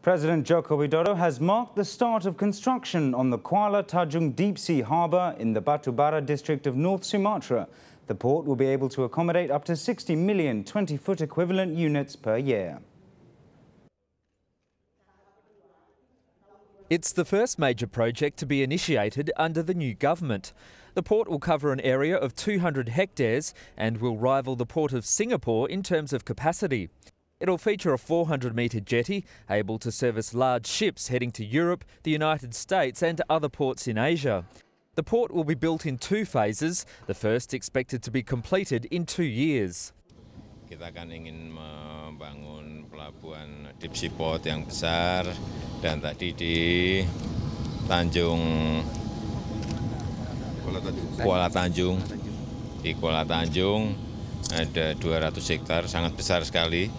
President Joko Widodo has marked the start of construction on the Kuala Tajung Deep Sea Harbour in the Batubara district of North Sumatra. The port will be able to accommodate up to 60 million 20-foot equivalent units per year. It's the first major project to be initiated under the new government. The port will cover an area of 200 hectares and will rival the port of Singapore in terms of capacity. It'll feature a 400 metre jetty able to service large ships heading to Europe, the United States, and other ports in Asia. The port will be built in two phases, the first expected to be completed in two years. Kita kan ingin membangun pelabuhan deep sea port yang besar dan tadi di Tanjung Kuala Tanjung di Kuala Tanjung ada 200 hektar sangat besar sekali.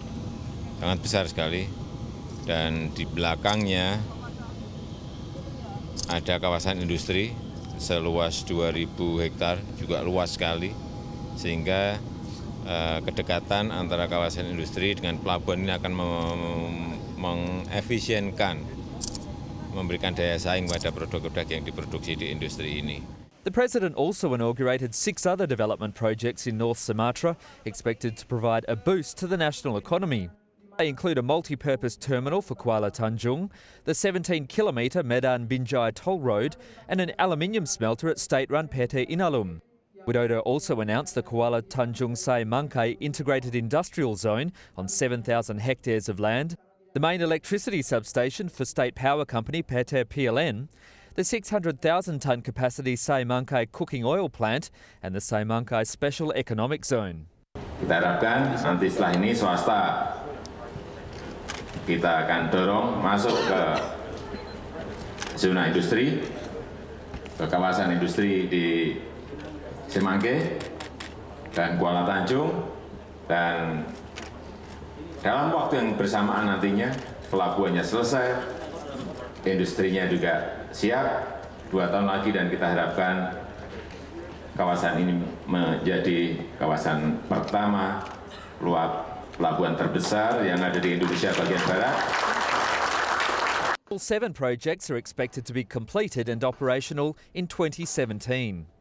sangat besar sekali dan di belakangnya ada kawasan industri seluas 2.000 hektar juga luas sekali sehingga eh, kedekatan antara kawasan industri dengan pelabuhan ini akan mengefisienkan memberikan daya saing pada produk-produk yang diproduksi di industri ini. The President also inaugurated six other development projects in North Sumatra, expected to provide a boost to the national economy. They include a multi-purpose terminal for Kuala Tanjung, the 17-kilometre Medan Binjai toll road and an aluminium smelter at state-run Pete Inalum. Widodo also announced the Kuala Tanjung Say Mangkai Integrated Industrial Zone on 7,000 hectares of land, the main electricity substation for state power company Pete PLN, the 600,000 tonne capacity Saimankai cooking oil plant and the Saimankai special economic zone. Kita harapkan nanti uh, setelah ini swasta kita akan dorong masuk ke zona industri, ke kawasan industri di Semangke dan Kuala Tanjung dan dalam waktu yang bersamaan nantinya pelabuhannya selesai, industrinya juga siap, dua tahun lagi dan kita harapkan kawasan ini menjadi kawasan pertama luar pelabuhan terbesar yang ada di Indonesia bagian barat. All seven projects are expected to be completed and operational in 2017.